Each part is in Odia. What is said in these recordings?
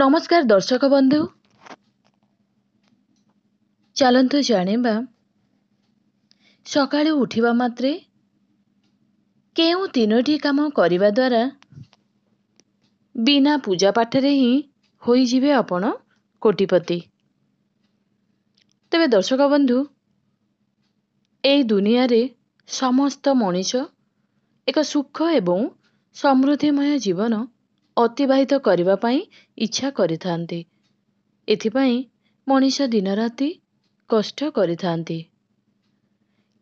ନମସ୍କାର ଦର୍ଶକ ବନ୍ଧୁ ଚାଲନ୍ତୁ ଜାଣିବା ସକାଳୁ ଉଠିବା ମାତ୍ରେ କେଉଁ ତିନୋଟି କାମ କରିବା ଦ୍ୱାରା ବିନା ପୂଜା ପାଠରେ ହିଁ ହୋଇଯିବେ ଆପଣ କୋଟିପତି ତେବେ ଦର୍ଶକ ବନ୍ଧୁ ଏଇ ଦୁନିଆରେ ସମସ୍ତ ମଣିଷ ଏକ ସୁଖ ଏବଂ ସମୃଦ୍ଧିମୟ ଜୀବନ ଅତିବାହିତ କରିବା ପାଇଁ ଇଚ୍ଛା କରିଥାନ୍ତି ଏଥିପାଇଁ ମଣିଷ ଦିନରାତି କଷ୍ଟ କରିଥାନ୍ତି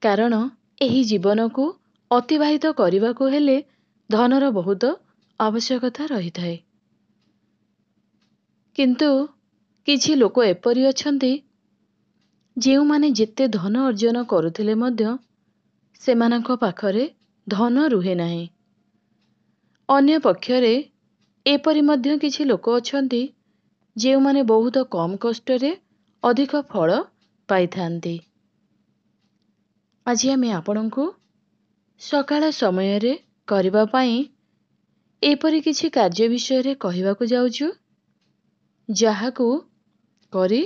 କାରଣ ଏହି ଜୀବନକୁ ଅତିବାହିତ କରିବାକୁ ହେଲେ ଧନର ବହୁତ ଆବଶ୍ୟକତା ରହିଥାଏ କିନ୍ତୁ କିଛି ଲୋକ ଏପରି ଅଛନ୍ତି ଯେଉଁମାନେ ଯେତେ ଧନ ଅର୍ଜନ କରୁଥିଲେ ମଧ୍ୟ ସେମାନଙ୍କ ପାଖରେ ଧନ ରୁହେ ନାହିଁ ଅନ୍ୟପକ୍ଷରେ ଏପରି ମଧ୍ୟ କିଛି ଲୋକ ଅଛନ୍ତି ଯେଉଁମାନେ ବହୁତ କମ୍ କଷ୍ଟରେ ଅଧିକ ଫଳ ପାଇଥାନ୍ତି ଆଜି ଆମେ ଆପଣଙ୍କୁ ସକାଳ ସମୟରେ କରିବା ପାଇଁ ଏପରି କିଛି କାର୍ଯ୍ୟ ବିଷୟରେ କହିବାକୁ ଯାଉଛୁ ଯାହାକୁ କରି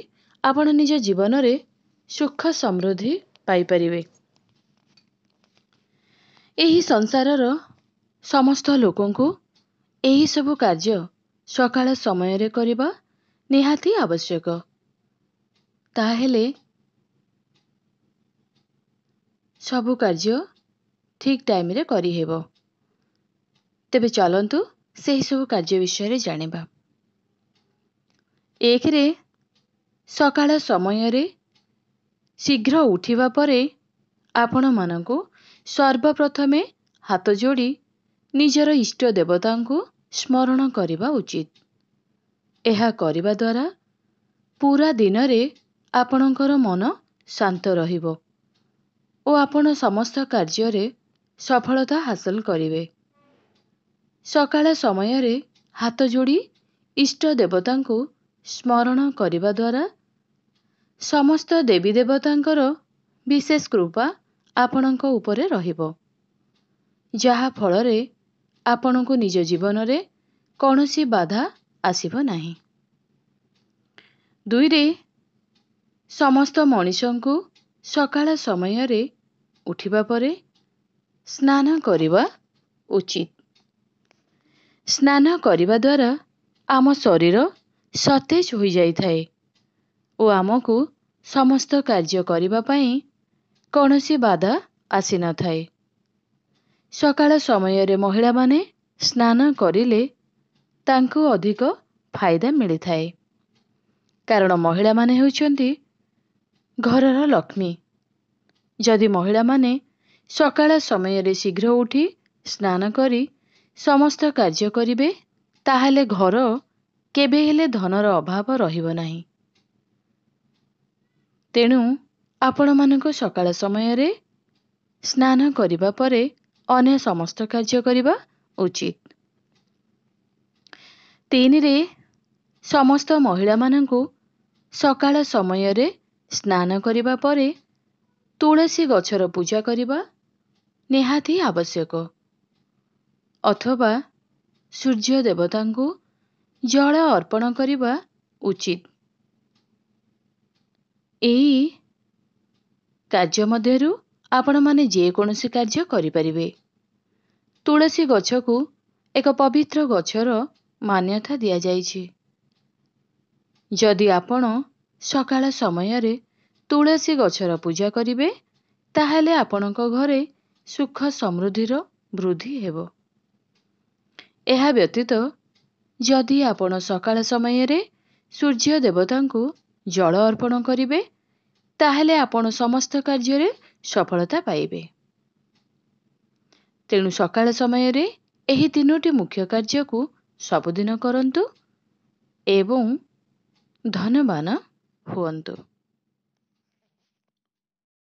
ଆପଣ ନିଜ ଜୀବନରେ ସୁଖ ସମୃଦ୍ଧି ପାଇପାରିବେ ଏହି ସଂସାରର ସମସ୍ତ ଲୋକଙ୍କୁ ଏହିସବୁ କାର୍ଯ୍ୟ ସକାଳ ସମୟରେ କରିବା ନିହାତି ଆବଶ୍ୟକ ତାହେଲେ ସବୁ କାର୍ଯ୍ୟ ଠିକ୍ ଟାଇମ୍ରେ କରିହେବ ତେବେ ଚାଲନ୍ତୁ ସେହିସବୁ କାର୍ଯ୍ୟ ବିଷୟରେ ଜାଣିବା ଏକରେ ସକାଳ ସମୟରେ ଶୀଘ୍ର ଉଠିବା ପରେ ଆପଣମାନଙ୍କୁ ସର୍ବପ୍ରଥମେ ହାତ ଯୋଡ଼ି ନିଜର ଇଷ୍ଟ ଦେବତାଙ୍କୁ ସ୍ମରଣ କରିବା ଉଚିତ ଏହା କରିବା ଦ୍ୱାରା ପୁରା ଦିନରେ ଆପଣଙ୍କର ମନ ଶାନ୍ତ ରହିବ ଓ ଆପଣ ସମସ୍ତ କାର୍ଯ୍ୟରେ ସଫଳତା ହାସଲ କରିବେ ସକାଳ ସମୟରେ ହାତ ଯୋଡ଼ି ଇଷ୍ଟ ଦେବତାଙ୍କୁ ସ୍ମରଣ କରିବା ଦ୍ୱାରା ସମସ୍ତ ଦେବୀ ଦେବତାଙ୍କର ବିଶେଷ କୃପା ଆପଣଙ୍କ ଉପରେ ରହିବ ଯାହାଫଳରେ ଆପଣଙ୍କୁ ନିଜ ଜୀବନରେ କୌଣସି ବାଧା ଆସିବ ନାହିଁ ଦୁଇରେ ସମସ୍ତ ମଣିଷଙ୍କୁ ସକାଳ ସମୟରେ ଉଠିବା ପରେ ସ୍ନାନ କରିବା ଉଚିତ ସ୍ନାନ କରିବା ଦ୍ୱାରା ଆମ ଶରୀର ସତେଜ ହୋଇଯାଇଥାଏ ଓ ଆମକୁ ସମସ୍ତ କାର୍ଯ୍ୟ କରିବା ପାଇଁ କୌଣସି ବାଧା ଆସିନଥାଏ ସକାଳ ସମୟରେ ମହିଳାମାନେ ସ୍ନାନ କରିଲେ ତାଙ୍କୁ ଅଧିକ ଫାଇଦା ମିଳିଥାଏ କାରଣ ମହିଳାମାନେ ହେଉଛନ୍ତି ଘରର ଲକ୍ଷ୍ମୀ ଯଦି ମହିଳାମାନେ ସକାଳ ସମୟରେ ଶୀଘ୍ର ଉଠି ସ୍ନାନ କରି ସମସ୍ତ କାର୍ଯ୍ୟ କରିବେ ତାହେଲେ ଘର କେବେ ହେଲେ ଧନର ଅଭାବ ରହିବ ନାହିଁ ତେଣୁ ଆପଣମାନଙ୍କୁ ସକାଳ ସମୟରେ ସ୍ନାନ କରିବା ପରେ ଅନ୍ୟ ସମସ୍ତ କାର୍ଯ୍ୟ କରିବା ଉଚିତ ତିନିରେ ସମସ୍ତ ମହିଳାମାନଙ୍କୁ ସକାଳ ସମୟରେ ସ୍ନାନ କରିବା ପରେ ତୁଳସୀ ଗଛର ପୂଜା କରିବା ନିହାତି ଆବଶ୍ୟକ ଅଥବା ସୂର୍ଯ୍ୟ ଦେବତାଙ୍କୁ ଜଳ ଅର୍ପଣ କରିବା ଉଚିତ ଏହି କାର୍ଯ୍ୟ ମଧ୍ୟରୁ ଆପଣମାନେ ଯେକୌଣସି କାର୍ଯ୍ୟ କରିପାରିବେ ତୁଳସୀ ଗଛକୁ ଏକ ପବିତ୍ର ଗଛର ମାନ୍ୟତା ଦିଆଯାଇଛି ଯଦି ଆପଣ ସକାଳ ସମୟରେ ତୁଳସୀ ଗଛର ପୂଜା କରିବେ ତାହେଲେ ଆପଣଙ୍କ ଘରେ ସୁଖ ସମୃଦ୍ଧିର ବୃଦ୍ଧି ହେବ ଏହା ବ୍ୟତୀତ ଯଦି ଆପଣ ସକାଳ ସମୟରେ ସୂର୍ଯ୍ୟ ଦେବତାଙ୍କୁ ଜଳ ଅର୍ପଣ କରିବେ ତାହେଲେ ଆପଣ ସମସ୍ତ କାର୍ଯ୍ୟରେ ସଫଳତା ପାଇବେ ତେଣୁ ସକାଳ ସମୟରେ ଏହି ତିନୋଟି ମୁଖ୍ୟ କାର୍ଯ୍ୟକୁ ସବୁଦିନ କରନ୍ତୁ ଏବଂ ଧନବାନ ହୁଅନ୍ତୁ